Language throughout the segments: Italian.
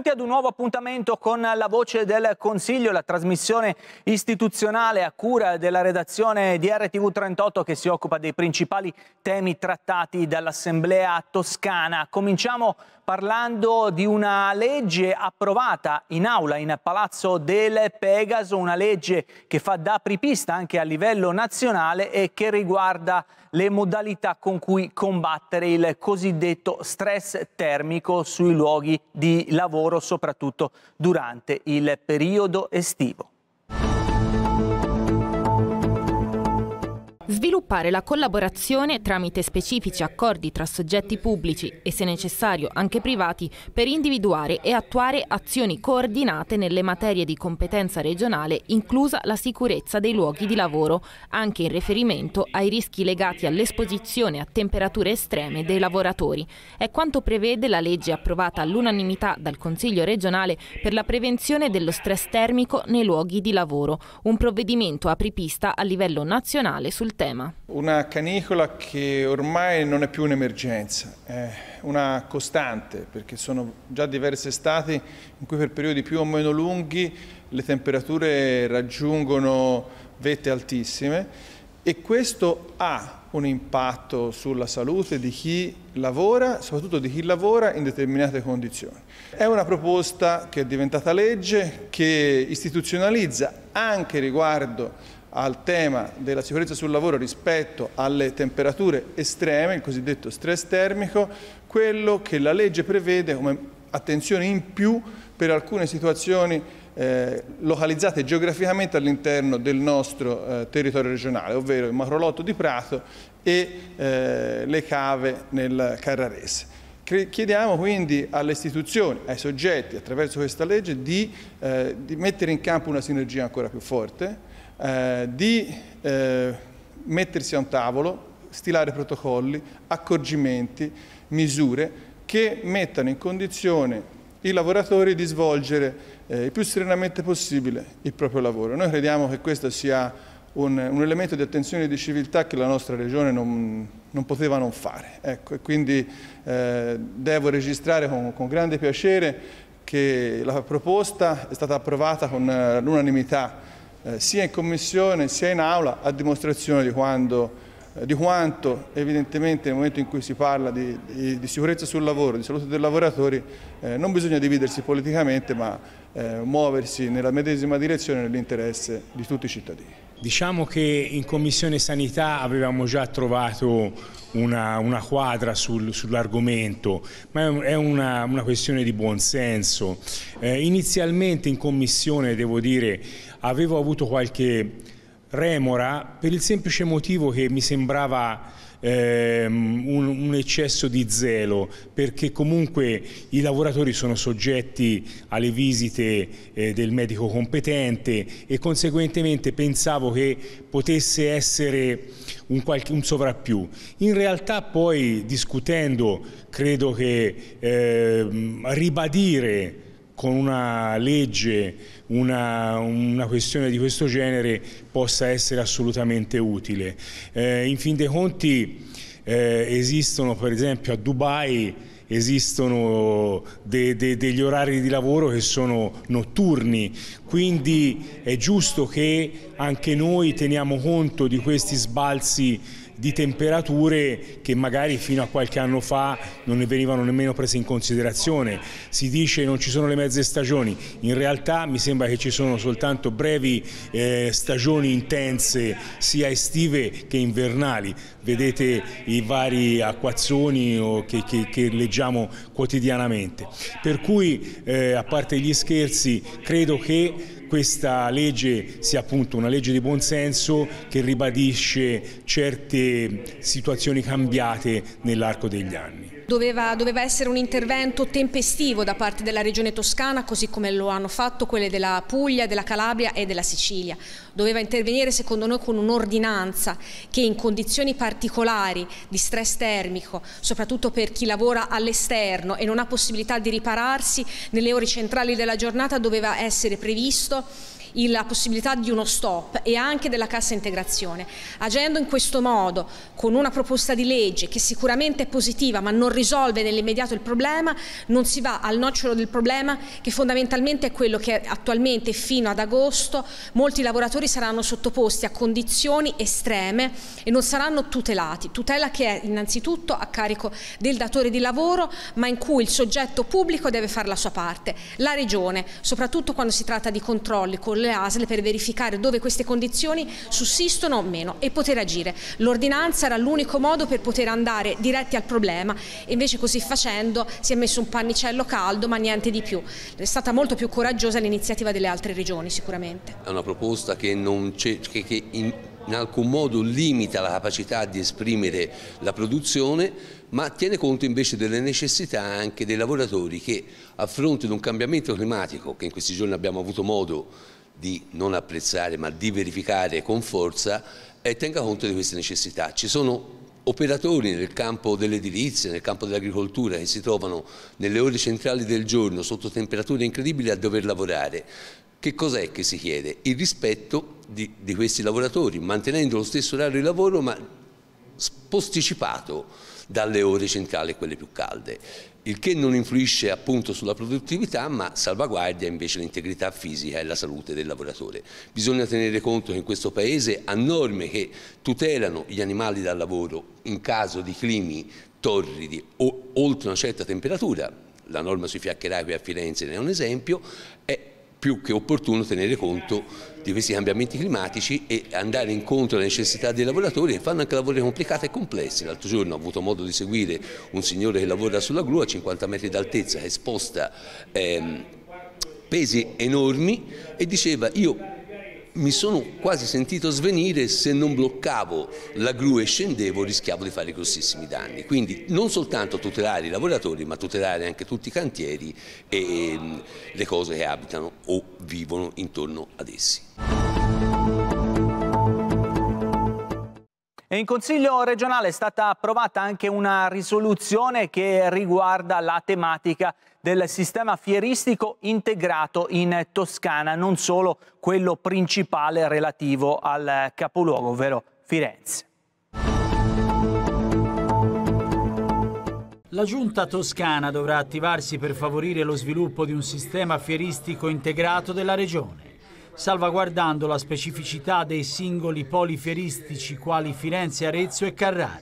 benvenuti ad un nuovo appuntamento con La Voce del Consiglio, la trasmissione istituzionale a cura della redazione di RTV38 che si occupa dei principali temi trattati dall'Assemblea toscana. Cominciamo parlando di una legge approvata in aula in Palazzo del Pegaso, una legge che fa da apripista anche a livello nazionale e che riguarda le modalità con cui combattere il cosiddetto stress termico sui luoghi di lavoro, soprattutto durante il periodo estivo. Sviluppare la collaborazione tramite specifici accordi tra soggetti pubblici e se necessario anche privati per individuare e attuare azioni coordinate nelle materie di competenza regionale inclusa la sicurezza dei luoghi di lavoro, anche in riferimento ai rischi legati all'esposizione a temperature estreme dei lavoratori. È quanto prevede la legge approvata all'unanimità dal Consiglio regionale per la prevenzione dello stress termico nei luoghi di lavoro, un provvedimento apripista a livello nazionale sul tema. Una canicola che ormai non è più un'emergenza, è una costante, perché sono già diverse estati in cui per periodi più o meno lunghi le temperature raggiungono vette altissime e questo ha un impatto sulla salute di chi lavora, soprattutto di chi lavora in determinate condizioni. È una proposta che è diventata legge, che istituzionalizza anche riguardo al tema della sicurezza sul lavoro rispetto alle temperature estreme, il cosiddetto stress termico, quello che la legge prevede come attenzione in più per alcune situazioni eh, localizzate geograficamente all'interno del nostro eh, territorio regionale, ovvero il macrolotto di Prato e eh, le cave nel Carrarese. Chiediamo quindi alle istituzioni, ai soggetti, attraverso questa legge, di, eh, di mettere in campo una sinergia ancora più forte, eh, di eh, mettersi a un tavolo, stilare protocolli, accorgimenti, misure che mettano in condizione i lavoratori di svolgere eh, il più serenamente possibile il proprio lavoro. Noi crediamo che questo sia un, un elemento di attenzione e di civiltà che la nostra Regione non, non poteva non fare. Ecco, e quindi eh, devo registrare con, con, grande piacere che la proposta è stata approvata con eh, l'unanimità eh, sia in commissione sia in aula a dimostrazione di, quando, eh, di, quanto evidentemente nel momento in cui si parla di, di, di sicurezza sul lavoro, di salute dei lavoratori, eh, non bisogna dividersi politicamente ma eh, muoversi nella medesima direzione nell'interesse di tutti i cittadini. Diciamo che in Commissione Sanità avevamo già trovato una, una quadra sul, sull'argomento, ma è una, una, questione di buonsenso. Eh, inizialmente in Commissione, devo dire, avevo avuto qualche remora per il semplice motivo che mi sembrava ehm, un, un, eccesso di zelo perché comunque i lavoratori sono soggetti alle visite eh, del medico competente e conseguentemente pensavo che potesse essere un, qualche, un sovrappiù. In realtà poi discutendo credo che ehm, ribadire con una legge, una, una, questione di questo genere possa essere assolutamente utile. Eh, in fin dei conti eh, esistono per esempio a Dubai esistono de, de, degli orari di lavoro che sono notturni, quindi è giusto che anche noi teniamo conto di questi sbalzi di temperature che magari fino a qualche anno fa non ne venivano nemmeno prese in considerazione. Si dice che non ci sono le mezze stagioni, in realtà mi sembra che ci sono soltanto brevi eh, stagioni intense sia estive che invernali. Vedete i vari acquazzoni che, che, che leggiamo quotidianamente. Per cui, eh, a parte gli scherzi, credo che questa legge sia appunto una legge di buonsenso che ribadisce certe situazioni cambiate nell'arco degli anni. Doveva, doveva, essere un intervento tempestivo da parte della regione toscana, così come lo hanno fatto quelle della Puglia, della Calabria e della Sicilia. Doveva intervenire secondo noi con un'ordinanza che in condizioni particolari di stress termico, soprattutto per chi lavora all'esterno e non ha possibilità di ripararsi, nelle ore centrali della giornata doveva essere previsto eso la possibilità di uno stop e anche della cassa integrazione. Agendo in questo modo, con una proposta di legge che sicuramente è positiva ma non risolve nell'immediato il problema, non si va al nocciolo del problema che fondamentalmente è quello che attualmente fino ad agosto molti lavoratori saranno sottoposti a condizioni estreme e non saranno tutelati. Tutela che è innanzitutto a carico del datore di lavoro ma in cui il soggetto pubblico deve fare la sua parte. La Regione, soprattutto quando si tratta di controlli con con le ASL per verificare dove queste condizioni sussistono o meno e poter agire. L'ordinanza era l'unico modo per poter andare diretti al problema e invece così facendo si è messo un pannicello caldo ma niente di più. È stata molto più coraggiosa l'iniziativa delle altre regioni sicuramente. È una proposta che, che, che in, in alcun modo limita la capacità di esprimere la produzione ma tiene conto invece delle necessità anche dei lavoratori che a fronte di un cambiamento climatico che in questi giorni abbiamo avuto modo di non apprezzare ma di verificare con forza e tenga conto di queste necessità. Ci sono operatori nel campo dell'edilizia, nel campo dell'agricoltura che si trovano nelle ore centrali del giorno sotto temperature incredibili a dover lavorare. Che cos'è che si chiede? Il rispetto di, di questi lavoratori, mantenendo lo stesso orario di lavoro ma posticipato dalle ore centrali e quelle più calde il che non influisce appunto sulla produttività ma salvaguardia invece l'integrità fisica e la salute del lavoratore. Bisogna tenere conto che in questo Paese ha norme che tutelano gli animali dal lavoro in caso di climi torridi o oltre una certa temperatura, la norma sui fiaccheracqui a Firenze ne è un esempio, è più che opportuno tenere conto di questi cambiamenti climatici e andare incontro alle necessità dei lavoratori che fanno anche lavori complicati e complessi. L'altro giorno ho avuto modo di seguire un signore che lavora sulla gru a 50 metri d'altezza, esposta sposta ehm, pesi enormi e diceva io mi sono quasi sentito svenire se non bloccavo la gru e scendevo rischiavo di fare grossissimi danni. Quindi non soltanto tutelare i lavoratori ma tutelare anche tutti i cantieri e ehm, le cose che abitano o vivono intorno ad essi. E in Consiglio regionale è stata approvata anche una risoluzione che riguarda la tematica del sistema fieristico integrato in Toscana, non solo quello principale relativo al capoluogo, ovvero Firenze. La giunta toscana dovrà attivarsi per favorire lo sviluppo di un sistema fieristico integrato della regione salvaguardando la specificità dei singoli poli fieristici quali Firenze, Arezzo e Carrara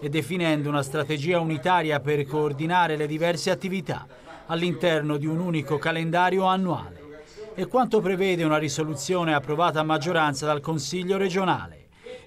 e definendo una strategia unitaria per coordinare le diverse attività all'interno di un unico calendario annuale e quanto prevede una risoluzione approvata a maggioranza dal Consiglio regionale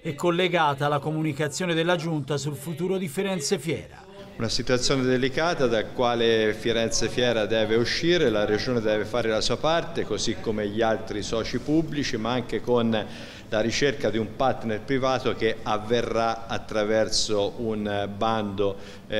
e collegata alla comunicazione della Giunta sul futuro di Firenze Fiera una situazione delicata da quale Firenze Fiera deve uscire, la Regione deve fare la sua parte, così come gli altri soci pubblici, ma anche con la ricerca di un partner privato che avverrà attraverso un bando eh,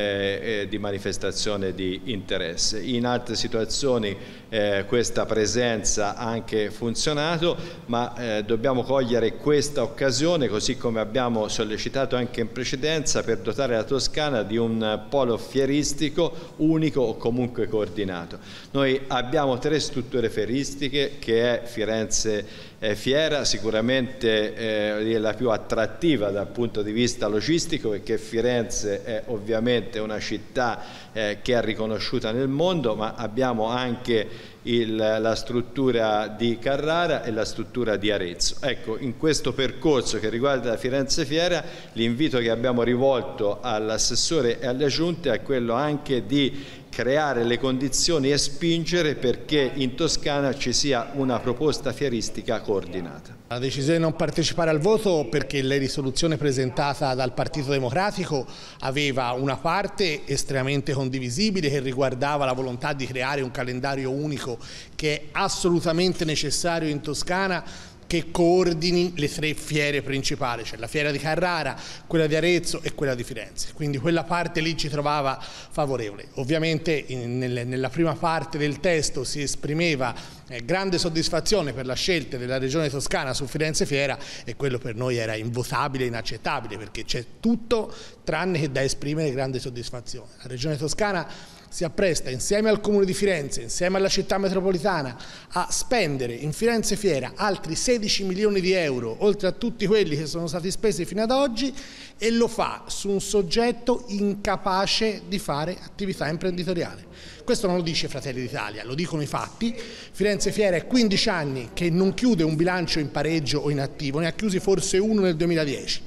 eh, di manifestazione di interesse. In altre situazioni eh, questa presenza ha anche funzionato, ma eh, dobbiamo cogliere questa occasione, così come abbiamo sollecitato anche in precedenza, per dotare la Toscana di un polo fieristico unico o comunque coordinato. Noi abbiamo tre strutture fieristiche che è Firenze fiera sicuramente eh, la più attrattiva dal punto di vista logistico perché Firenze è ovviamente una città eh, che è riconosciuta nel mondo ma abbiamo anche il, la struttura di Carrara e la struttura di Arezzo. Ecco, in questo percorso che riguarda la Firenze Fiera, l'invito che abbiamo rivolto all'assessore e alle giunte è quello anche di creare le condizioni e spingere perché in Toscana ci sia una proposta fieristica coordinata. La decisione di non partecipare al voto perché la risoluzione presentata dal Partito Democratico aveva una parte estremamente condivisibile che riguardava la volontà di creare un calendario unico che è assolutamente necessario in Toscana che coordini le tre fiere principali, cioè la fiera di Carrara, quella di Arezzo e quella di Firenze. Quindi quella parte lì ci trovava favorevole. Ovviamente in, nel, nella prima parte del testo si esprimeva eh, grande soddisfazione per la scelta della regione toscana su Firenze Fiera e quello per noi era invotabile, inaccettabile, perché c'è tutto tranne che da esprimere grande soddisfazione. La regione toscana si appresta insieme al Comune di Firenze, insieme alla città metropolitana, a spendere in Firenze Fiera altri 16 milioni di euro, oltre a tutti quelli che sono stati spesi fino ad oggi, e lo fa su un soggetto incapace di fare attività imprenditoriale. Questo non lo dice Fratelli d'Italia, lo dicono i fatti. Firenze Fiera è 15 anni che non chiude un bilancio in pareggio o in attivo, ne ha chiusi forse uno nel 2010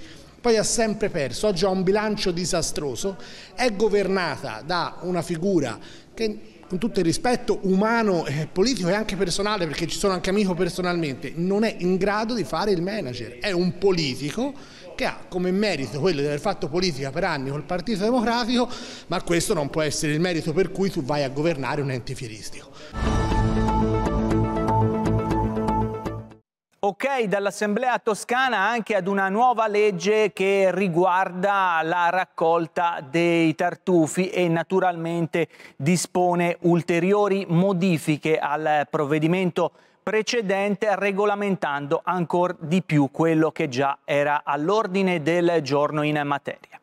poi ha sempre perso, oggi ha un bilancio disastroso, è governata da una figura che con tutto il rispetto umano, eh, politico e anche personale, perché ci sono anche amico personalmente, non è in grado di fare il manager, è un politico che ha come merito quello di aver fatto politica per anni col Partito Democratico, ma questo non può essere il merito per cui tu vai a governare un ente fieristico. Ok dall'Assemblea toscana anche ad una nuova legge che riguarda la raccolta dei tartufi e naturalmente dispone ulteriori modifiche al provvedimento precedente regolamentando ancora di più quello che già era all'ordine del giorno in materia.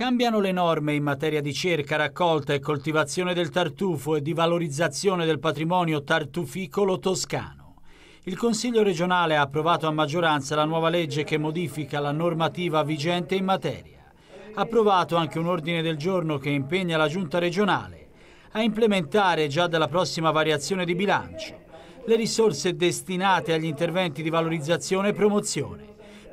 Cambiano le norme in materia di cerca, raccolta e coltivazione del tartufo e di valorizzazione del patrimonio tartuficolo toscano. Il Consiglio regionale ha approvato a maggioranza la nuova legge che modifica la normativa vigente in materia. Ha approvato anche un ordine del giorno che impegna la Giunta regionale a implementare già dalla prossima variazione di bilancio le risorse destinate agli interventi di valorizzazione e promozione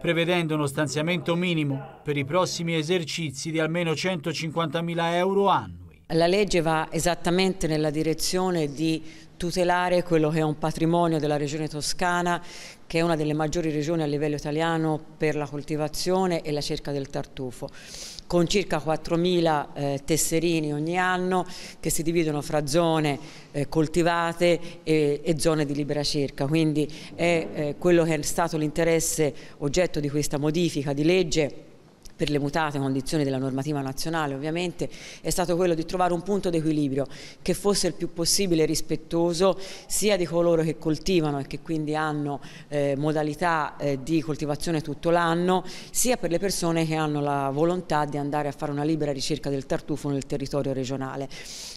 prevedendo uno stanziamento minimo per i prossimi esercizi di almeno 150.000 euro annui. La legge va esattamente nella direzione di tutelare quello che è un patrimonio della regione toscana, che è una delle maggiori regioni a livello italiano per la coltivazione e la cerca del tartufo con circa 4.000 eh, tesserini ogni anno che si dividono fra zone eh, coltivate e, e, zone di libera cerca. Quindi è eh, quello che è stato l'interesse oggetto di questa modifica di legge per le mutate condizioni della normativa nazionale ovviamente, è stato quello di trovare un punto d'equilibrio che fosse il più possibile rispettoso sia di coloro che coltivano e che quindi hanno eh, modalità eh, di coltivazione tutto l'anno, sia per le persone che hanno la volontà di andare a fare una libera ricerca del tartufo nel territorio regionale,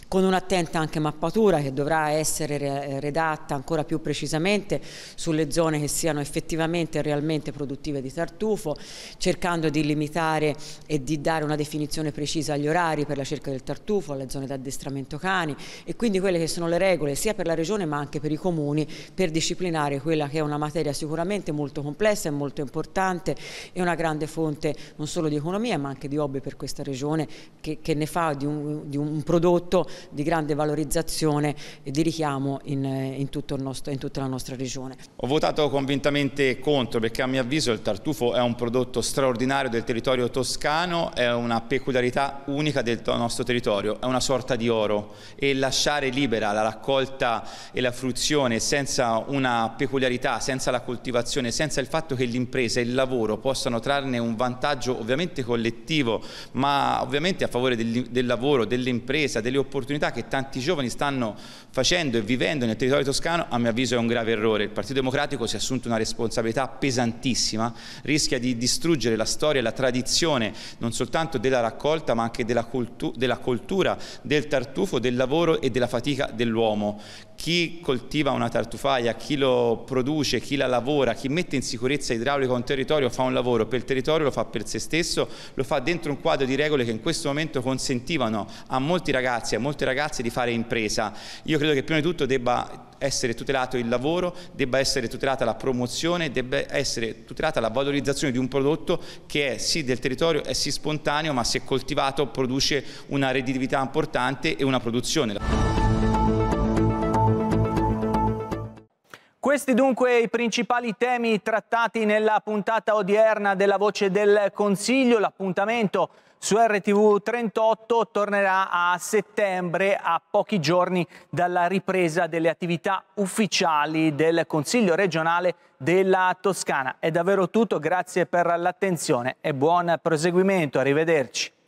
con un'attenta anche mappatura che dovrà essere eh, redatta ancora più precisamente sulle zone che siano effettivamente e realmente produttive di tartufo, cercando di limitare regolare e di dare una definizione precisa agli orari per la cerca del tartufo, alle zone d'addestramento cani e quindi quelle che sono le regole sia per la regione ma anche per i comuni per disciplinare quella che è una materia sicuramente molto complessa e molto importante e una grande fonte non solo di economia ma anche di hobby per questa regione che, che ne fa di un, di un, prodotto di grande valorizzazione e di richiamo in, in, nostro, in tutta la nostra regione. Ho votato convintamente contro perché a mio avviso il tartufo è un prodotto straordinario del territorio territorio toscano è una peculiarità unica del nostro territorio, è una sorta di oro e lasciare libera la raccolta e la fruizione senza una peculiarità, senza la coltivazione, senza il fatto che l'impresa e il lavoro possano trarne un vantaggio ovviamente collettivo, ma ovviamente a favore del, del lavoro, dell'impresa, delle opportunità che tanti giovani stanno facendo e vivendo nel territorio toscano, a mio avviso è un grave errore. Il Partito Democratico si è assunto una responsabilità pesantissima, rischia di distruggere la storia e la tradizione organizzazione non soltanto della raccolta ma anche della, coltu della coltura del tartufo, del lavoro e della fatica dell'uomo. Chi coltiva una tartufaia, chi lo produce, chi la lavora, chi mette in sicurezza idraulica un territorio fa un lavoro per il territorio, lo fa per se stesso, lo fa dentro un quadro di regole che in questo momento consentivano a molti ragazzi e a molte ragazze di fare impresa. Io credo che prima di tutto debba essere tutelato il lavoro, debba essere tutelata la promozione, debba essere tutelata la valorizzazione di un prodotto che è sì del territorio, è sì spontaneo, ma se coltivato produce una redditività importante e una produzione. Questi dunque i principali temi trattati nella puntata odierna della Voce del Consiglio, l'appuntamento su RTV 38 tornerà a settembre a pochi giorni dalla ripresa delle attività ufficiali del Consiglio regionale della Toscana. È davvero tutto, grazie per l'attenzione e buon proseguimento, arrivederci.